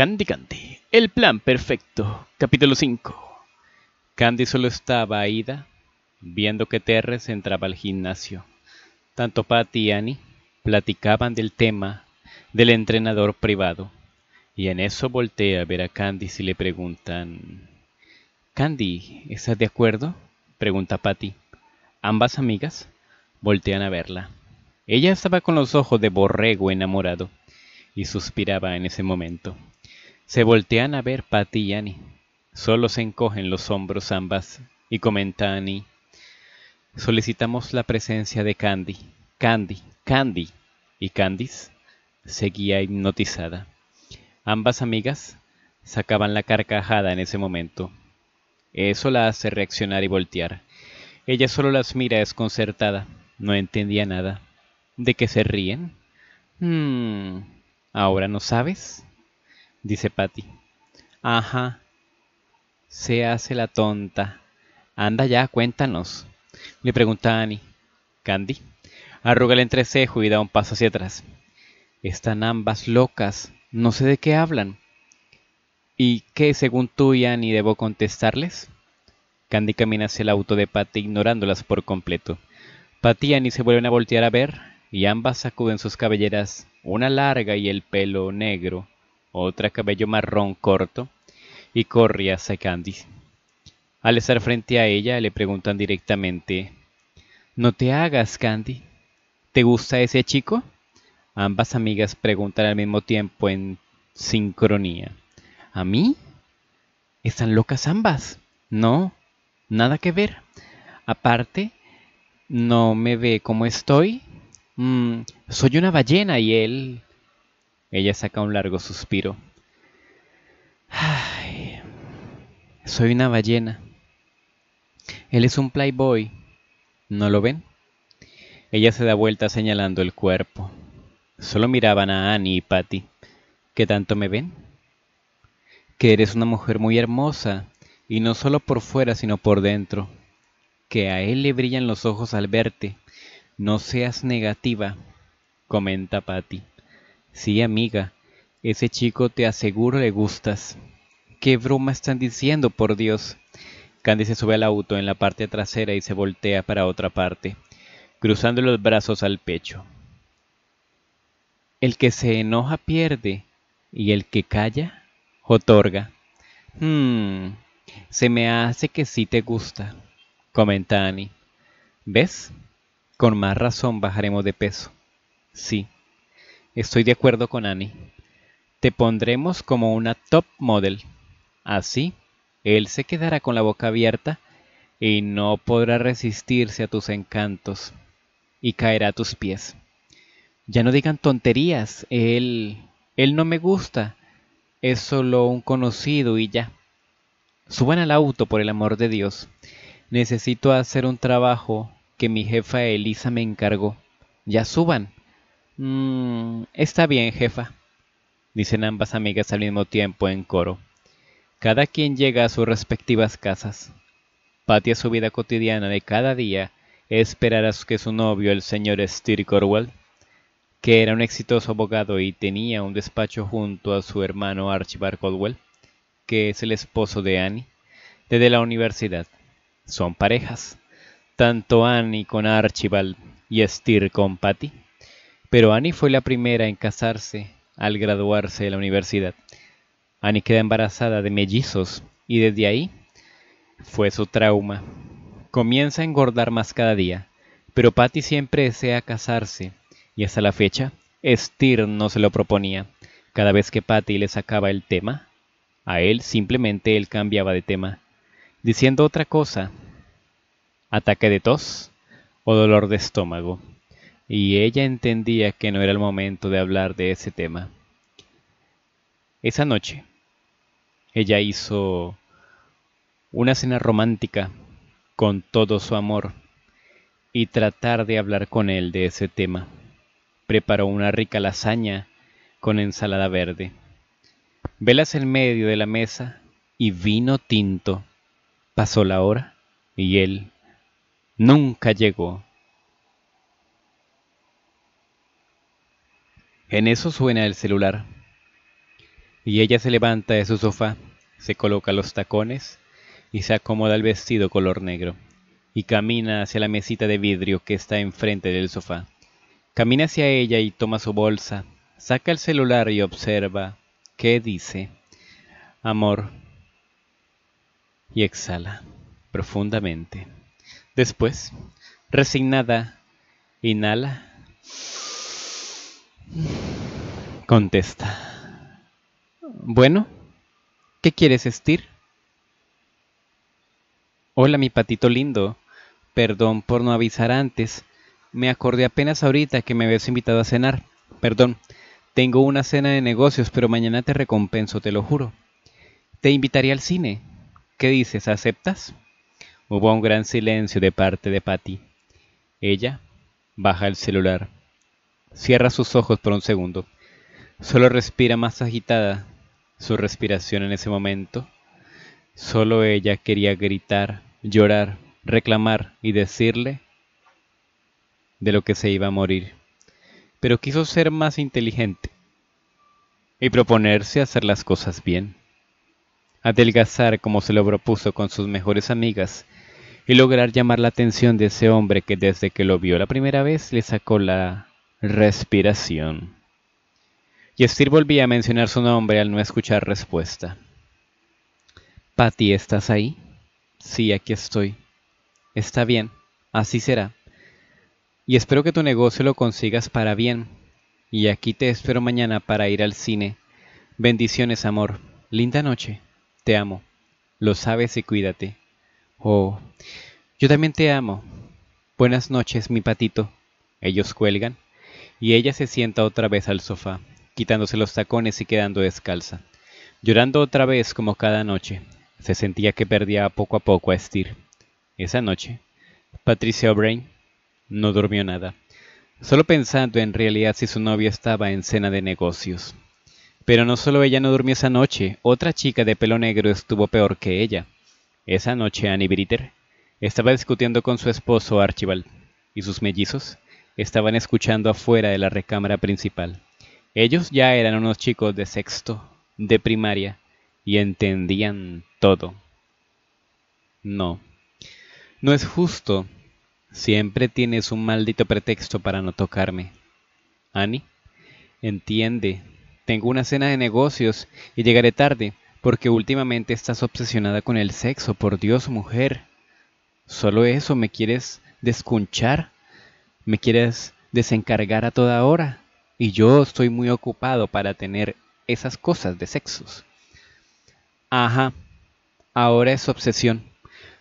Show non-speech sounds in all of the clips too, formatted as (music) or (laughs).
Candy Candy, el plan perfecto, capítulo 5. Candy solo estaba ida viendo que Terres entraba al gimnasio. Tanto Patty y Annie platicaban del tema del entrenador privado. Y en eso voltea a ver a Candy si le preguntan... Candy, ¿estás de acuerdo? Pregunta Patty. Ambas amigas voltean a verla. Ella estaba con los ojos de borrego enamorado y suspiraba en ese momento. Se voltean a ver Patty y Annie. Solo se encogen los hombros ambas y comentan Annie. Solicitamos la presencia de Candy. Candy, Candy. Y Candice seguía hipnotizada. Ambas amigas sacaban la carcajada en ese momento. Eso la hace reaccionar y voltear. Ella solo las mira desconcertada. No entendía nada. ¿De qué se ríen? Hmm. ¿Ahora no sabes? dice Patty. Ajá. Se hace la tonta. Anda ya, cuéntanos. Le pregunta Annie. Candy. Arruga el entrecejo y da un paso hacia atrás. Están ambas locas. No sé de qué hablan. ¿Y qué, según tú y Annie, debo contestarles? Candy camina hacia el auto de Patty ignorándolas por completo. Patty y Annie se vuelven a voltear a ver y ambas sacuden sus cabelleras, una larga y el pelo negro otra cabello marrón corto, y corre hacia Candy. Al estar frente a ella le preguntan directamente, No te hagas, Candy. ¿Te gusta ese chico? Ambas amigas preguntan al mismo tiempo en sincronía. ¿A mí? ¿Están locas ambas? No, nada que ver. Aparte, ¿no me ve como estoy? Mm, soy una ballena y él ella saca un largo suspiro. Ay, soy una ballena. Él es un playboy. ¿No lo ven? Ella se da vuelta señalando el cuerpo. Solo miraban a Annie y Patty. ¿Qué tanto me ven? Que eres una mujer muy hermosa, y no solo por fuera, sino por dentro. Que a él le brillan los ojos al verte. No seas negativa, comenta Patty. Sí, amiga, ese chico te aseguro le gustas. ¿Qué broma están diciendo, por Dios? Candy se sube al auto en la parte trasera y se voltea para otra parte, cruzando los brazos al pecho. El que se enoja pierde y el que calla otorga. Hmm, se me hace que sí te gusta, comenta Annie. ¿Ves? Con más razón bajaremos de peso. Sí. Estoy de acuerdo con Annie. Te pondremos como una top model. Así, él se quedará con la boca abierta y no podrá resistirse a tus encantos y caerá a tus pies. Ya no digan tonterías, él... él no me gusta, es solo un conocido y ya. Suban al auto, por el amor de Dios. Necesito hacer un trabajo que mi jefa Elisa me encargó. Ya suban. Mmm, está bien, jefa, dicen ambas amigas al mismo tiempo en coro. Cada quien llega a sus respectivas casas. a su vida cotidiana de cada día esperará que su novio, el señor Steer Corwell, que era un exitoso abogado y tenía un despacho junto a su hermano Archibald Caldwell, que es el esposo de Annie, desde la universidad. Son parejas, tanto Annie con Archibald y Steer con Patty pero Annie fue la primera en casarse al graduarse de la universidad. Annie queda embarazada de mellizos y desde ahí fue su trauma. Comienza a engordar más cada día, pero Patty siempre desea casarse y hasta la fecha Stir no se lo proponía. Cada vez que Patty le sacaba el tema, a él simplemente él cambiaba de tema, diciendo otra cosa. Ataque de tos o dolor de estómago y ella entendía que no era el momento de hablar de ese tema. Esa noche, ella hizo una cena romántica con todo su amor y tratar de hablar con él de ese tema. Preparó una rica lasaña con ensalada verde, velas en medio de la mesa y vino tinto. Pasó la hora y él nunca llegó En eso suena el celular. Y ella se levanta de su sofá, se coloca los tacones y se acomoda el vestido color negro. Y camina hacia la mesita de vidrio que está enfrente del sofá. Camina hacia ella y toma su bolsa, saca el celular y observa qué dice. Amor. Y exhala profundamente. Después, resignada, inhala Contesta. Bueno, ¿qué quieres, Estir? Hola, mi patito lindo. Perdón por no avisar antes. Me acordé apenas ahorita que me habías invitado a cenar. Perdón, tengo una cena de negocios, pero mañana te recompenso, te lo juro. Te invitaré al cine. ¿Qué dices? ¿Aceptas? Hubo un gran silencio de parte de Patty. Ella baja el celular. Cierra sus ojos por un segundo. Solo respira más agitada su respiración en ese momento. Solo ella quería gritar, llorar, reclamar y decirle de lo que se iba a morir. Pero quiso ser más inteligente y proponerse hacer las cosas bien. Adelgazar como se lo propuso con sus mejores amigas y lograr llamar la atención de ese hombre que desde que lo vio la primera vez le sacó la respiración. y Steve volvía a mencionar su nombre al no escuchar respuesta. Patty, ¿estás ahí? Sí, aquí estoy. Está bien, así será. Y espero que tu negocio lo consigas para bien. Y aquí te espero mañana para ir al cine. Bendiciones, amor. Linda noche. Te amo. Lo sabes y cuídate. Oh, yo también te amo. Buenas noches, mi patito. Ellos cuelgan y ella se sienta otra vez al sofá, quitándose los tacones y quedando descalza, llorando otra vez como cada noche. Se sentía que perdía poco a poco a Estir. Esa noche, Patricia O'Brien no durmió nada, solo pensando en realidad si su novia estaba en cena de negocios. Pero no solo ella no durmió esa noche, otra chica de pelo negro estuvo peor que ella. Esa noche Annie Britter estaba discutiendo con su esposo Archibald y sus mellizos estaban escuchando afuera de la recámara principal. Ellos ya eran unos chicos de sexto, de primaria, y entendían todo. No, no es justo. Siempre tienes un maldito pretexto para no tocarme. Annie, entiende. Tengo una cena de negocios y llegaré tarde, porque últimamente estás obsesionada con el sexo, por Dios, mujer. ¿Solo eso me quieres descunchar? me quieres desencargar a toda hora y yo estoy muy ocupado para tener esas cosas de sexos. Ajá, ahora es obsesión.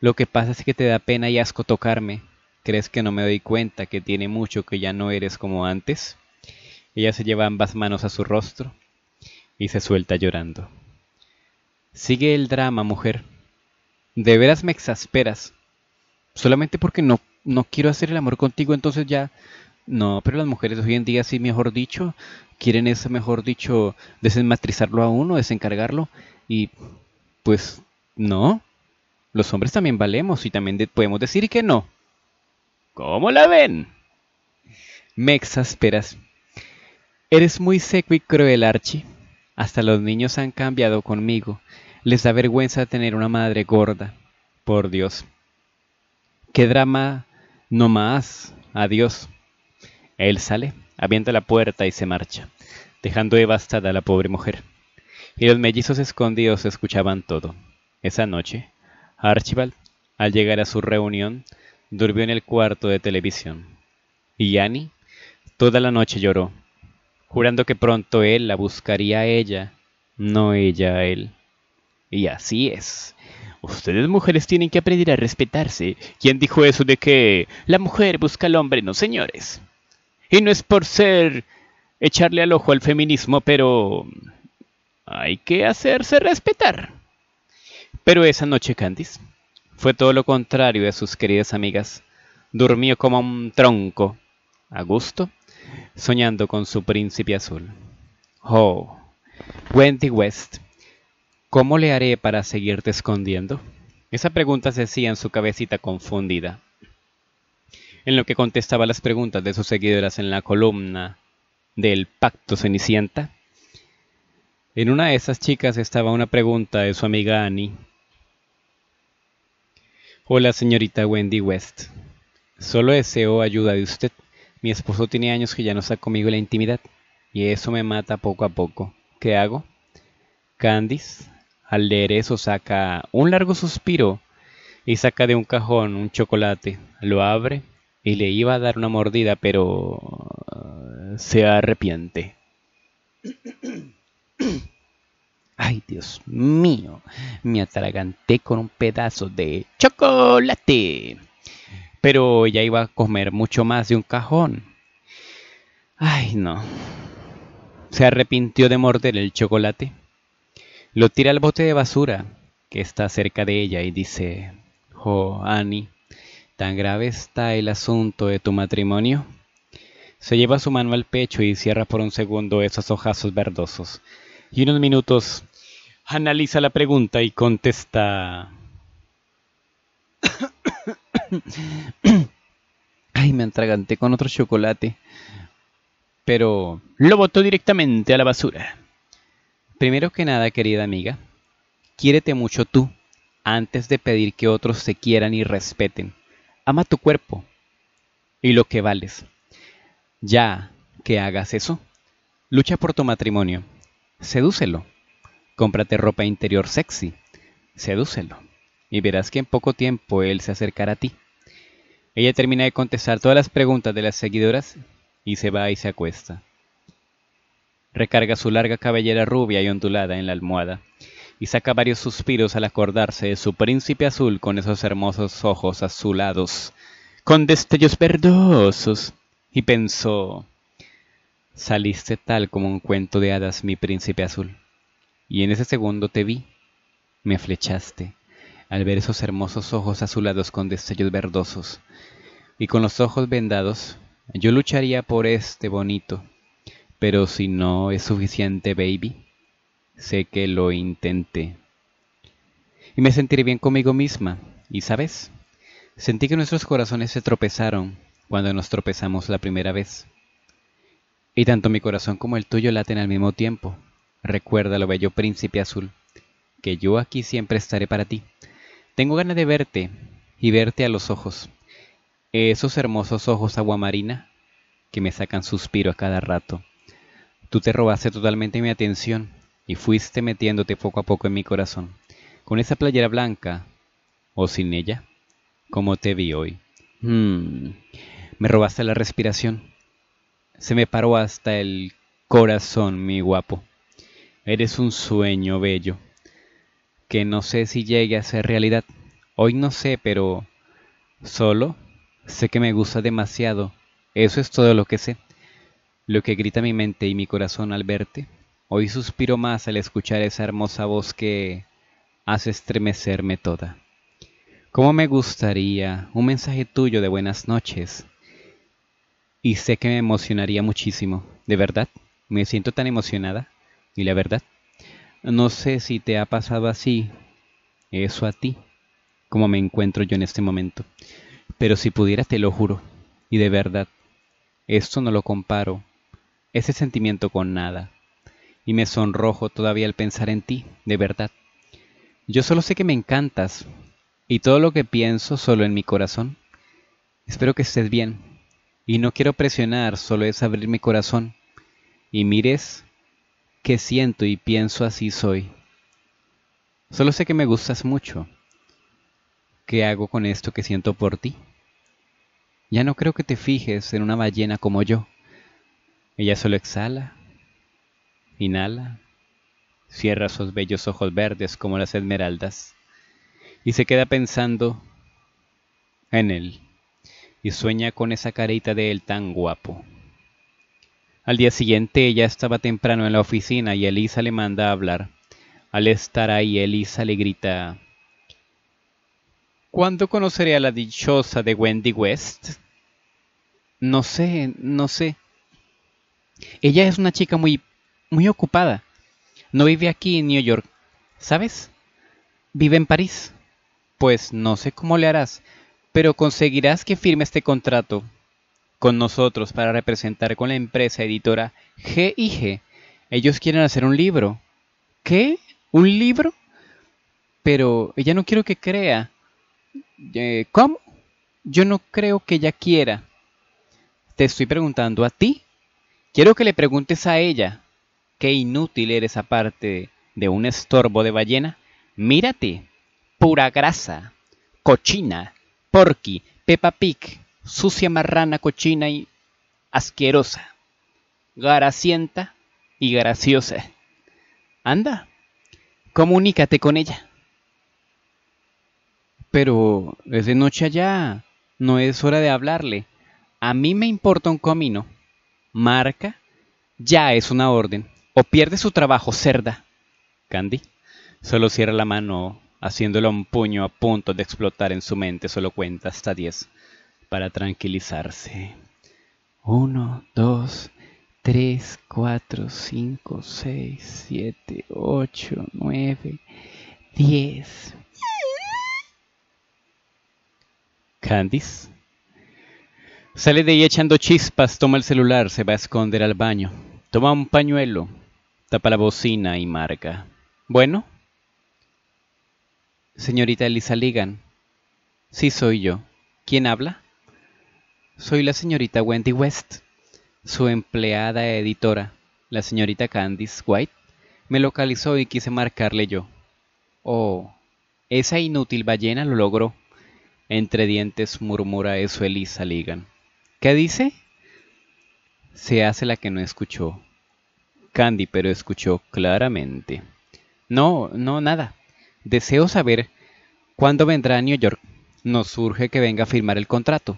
Lo que pasa es que te da pena y asco tocarme. ¿Crees que no me doy cuenta que tiene mucho que ya no eres como antes? Ella se lleva ambas manos a su rostro y se suelta llorando. Sigue el drama, mujer. De veras me exasperas. Solamente porque no no quiero hacer el amor contigo, entonces ya. No, pero las mujeres hoy en día, sí, mejor dicho, quieren ese, mejor dicho, desenmatrizarlo a uno, desencargarlo. Y pues no, los hombres también valemos y también podemos decir que no. ¿Cómo la ven? Me exasperas. Eres muy seco y cruel, Archie. Hasta los niños han cambiado conmigo. Les da vergüenza tener una madre gorda. Por Dios. Qué drama no más, adiós. Él sale, avienta la puerta y se marcha, dejando devastada a la pobre mujer. Y los mellizos escondidos escuchaban todo. Esa noche, Archibald, al llegar a su reunión, durmió en el cuarto de televisión. Y Annie toda la noche lloró, jurando que pronto él la buscaría a ella, no ella a él. Y así es. Ustedes mujeres tienen que aprender a respetarse. ¿Quién dijo eso de que la mujer busca al hombre? No, señores. Y no es por ser echarle al ojo al feminismo, pero hay que hacerse respetar. Pero esa noche Candice fue todo lo contrario de sus queridas amigas. Durmió como un tronco, a gusto, soñando con su príncipe azul. Oh, Wendy West ¿Cómo le haré para seguirte escondiendo? Esa pregunta se hacía en su cabecita confundida. En lo que contestaba las preguntas de sus seguidoras en la columna del Pacto Cenicienta, en una de esas chicas estaba una pregunta de su amiga Annie. Hola, señorita Wendy West. Solo deseo ayuda de usted. Mi esposo tiene años que ya no está conmigo en la intimidad, y eso me mata poco a poco. ¿Qué hago? Candice, al leer eso saca un largo suspiro y saca de un cajón un chocolate, lo abre y le iba a dar una mordida, pero uh, se arrepiente. (coughs) Ay, Dios mío, me atraganté con un pedazo de chocolate. Pero ya iba a comer mucho más de un cajón. Ay, no. Se arrepintió de morder el chocolate lo tira al bote de basura que está cerca de ella y dice, Oh, Annie, ¿tan grave está el asunto de tu matrimonio? Se lleva su mano al pecho y cierra por un segundo esos ojazos verdosos. Y unos minutos analiza la pregunta y contesta... (coughs) Ay, me atraganté con otro chocolate. Pero lo botó directamente a la basura. Primero que nada, querida amiga, quiérete mucho tú antes de pedir que otros te quieran y respeten. Ama tu cuerpo y lo que vales. Ya que hagas eso, lucha por tu matrimonio. Sedúcelo. Cómprate ropa interior sexy. Sedúcelo. Y verás que en poco tiempo él se acercará a ti. Ella termina de contestar todas las preguntas de las seguidoras y se va y se acuesta. Recarga su larga cabellera rubia y ondulada en la almohada, y saca varios suspiros al acordarse de su príncipe azul con esos hermosos ojos azulados, con destellos verdosos, y pensó... Saliste tal como un cuento de hadas, mi príncipe azul. Y en ese segundo te vi. Me flechaste al ver esos hermosos ojos azulados con destellos verdosos. Y con los ojos vendados, yo lucharía por este bonito, pero si no es suficiente, baby, sé que lo intenté. Y me sentiré bien conmigo misma. Y sabes, sentí que nuestros corazones se tropezaron cuando nos tropezamos la primera vez. Y tanto mi corazón como el tuyo laten al mismo tiempo. Recuerda, lo bello príncipe azul, que yo aquí siempre estaré para ti. Tengo ganas de verte y verte a los ojos. Esos hermosos ojos aguamarina que me sacan suspiro a cada rato. Tú te robaste totalmente mi atención y fuiste metiéndote poco a poco en mi corazón. Con esa playera blanca, o sin ella, como te vi hoy. Hmm, me robaste la respiración. Se me paró hasta el corazón, mi guapo. Eres un sueño bello, que no sé si llegue a ser realidad. Hoy no sé, pero solo sé que me gusta demasiado. Eso es todo lo que sé. Lo que grita mi mente y mi corazón al verte, hoy suspiro más al escuchar esa hermosa voz que hace estremecerme toda. ¿Cómo me gustaría un mensaje tuyo de buenas noches? Y sé que me emocionaría muchísimo, de verdad, me siento tan emocionada, y la verdad, no sé si te ha pasado así, eso a ti, como me encuentro yo en este momento. Pero si pudiera, te lo juro, y de verdad, esto no lo comparo ese sentimiento con nada. Y me sonrojo todavía al pensar en ti, de verdad. Yo solo sé que me encantas, y todo lo que pienso solo en mi corazón. Espero que estés bien, y no quiero presionar, solo es abrir mi corazón, y mires qué siento y pienso así soy. Solo sé que me gustas mucho. ¿Qué hago con esto que siento por ti? Ya no creo que te fijes en una ballena como yo ella solo exhala, inhala, cierra sus bellos ojos verdes como las esmeraldas y se queda pensando en él y sueña con esa carita de él tan guapo. Al día siguiente ella estaba temprano en la oficina y Elisa le manda a hablar. Al estar ahí, Elisa le grita, ¿Cuándo conoceré a la dichosa de Wendy West? No sé, no sé. Ella es una chica muy, muy ocupada. No vive aquí en New York, ¿sabes? Vive en París. Pues no sé cómo le harás, pero conseguirás que firme este contrato con nosotros para representar con la empresa editora GIG. Ellos quieren hacer un libro. ¿Qué? ¿Un libro? Pero ella no quiero que crea. Eh, ¿Cómo? Yo no creo que ella quiera. Te estoy preguntando a ti Quiero que le preguntes a ella, qué inútil eres aparte de un estorbo de ballena. Mírate, pura grasa, cochina, porqui, pepa pic, sucia marrana cochina y asquerosa, garacienta y graciosa. Anda, comunícate con ella. Pero es de noche allá, no es hora de hablarle. A mí me importa un comino marca, ya es una orden. O pierde su trabajo, cerda. Candy solo cierra la mano, haciéndole un puño a punto de explotar en su mente. Solo cuenta hasta 10 para tranquilizarse. 1, 2, 3, 4, 5, 6, 7, 8, 9, 10. Candice Sale de ahí echando chispas, toma el celular, se va a esconder al baño. Toma un pañuelo, tapa la bocina y marca. Bueno. Señorita Elisa Ligan. Sí, soy yo. ¿Quién habla? Soy la señorita Wendy West. Su empleada editora, la señorita Candice White, me localizó y quise marcarle yo. Oh, esa inútil ballena lo logró. Entre dientes murmura eso Elisa Ligan. ¿Qué dice? Se hace la que no escuchó. Candy, pero escuchó claramente. No, no, nada. Deseo saber cuándo vendrá a New York. Nos surge que venga a firmar el contrato.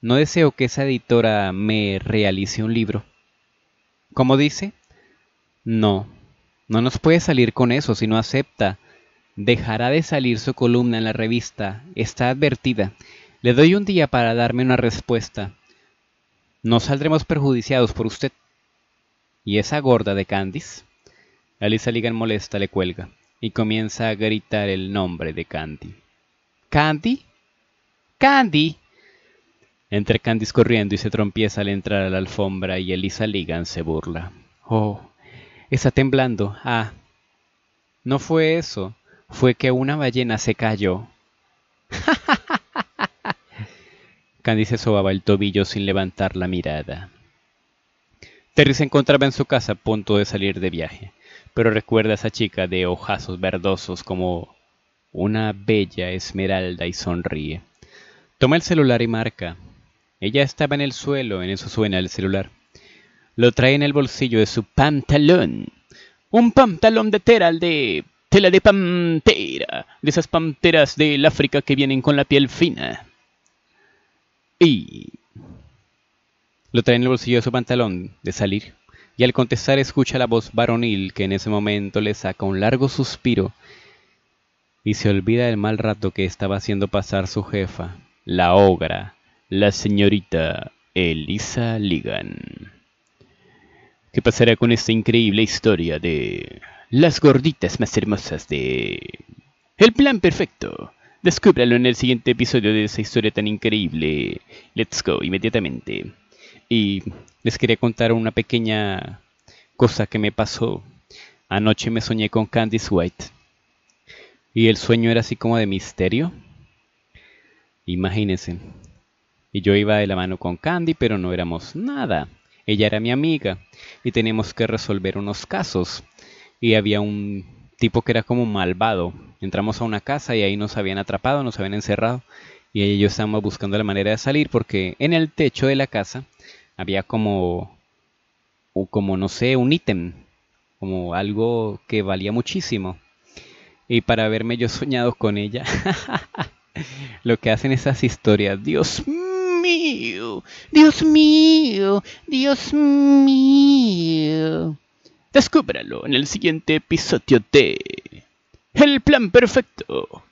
No deseo que esa editora me realice un libro. ¿Cómo dice? No, no nos puede salir con eso si no acepta. Dejará de salir su columna en la revista. Está advertida le doy un día para darme una respuesta. No saldremos perjudiciados por usted. ¿Y esa gorda de Candice? Elisa Ligan molesta le cuelga y comienza a gritar el nombre de Candy. ¿Candy? ¡Candy! Entre Candice corriendo y se trompieza al entrar a la alfombra y Elisa Ligan se burla. Oh, está temblando. Ah, no fue eso, fue que una ballena se cayó. ja (laughs) ¡Ja, Candy se sobaba el tobillo sin levantar la mirada. Terry se encontraba en su casa a punto de salir de viaje, pero recuerda a esa chica de ojazos verdosos como una bella esmeralda y sonríe. Toma el celular y marca. Ella estaba en el suelo, en eso suena el celular. Lo trae en el bolsillo de su pantalón. Un pantalón de tela de tela de pantera, de esas panteras del África que vienen con la piel fina. Y lo trae en el bolsillo de su pantalón de salir. Y al contestar escucha la voz varonil que en ese momento le saca un largo suspiro y se olvida del mal rato que estaba haciendo pasar su jefa, la ogra, la señorita Elisa Ligan. ¿Qué pasará con esta increíble historia de las gorditas más hermosas de... El plan perfecto Descúbralo en el siguiente episodio de esa historia tan increíble. Let's go, inmediatamente. Y les quería contar una pequeña cosa que me pasó. Anoche me soñé con Candice White. Y el sueño era así como de misterio. Imagínense. Y yo iba de la mano con Candy, pero no éramos nada. Ella era mi amiga y tenemos que resolver unos casos. Y había un tipo que era como malvado, Entramos a una casa y ahí nos habían atrapado, nos habían encerrado y yo estábamos buscando la manera de salir porque en el techo de la casa había como, como no sé, un ítem, como algo que valía muchísimo. Y para verme yo soñado con ella, (laughs) lo que hacen esas historias, Dios mío, Dios mío, Dios mío. Descúbralo en el siguiente episodio de el plan perfecto.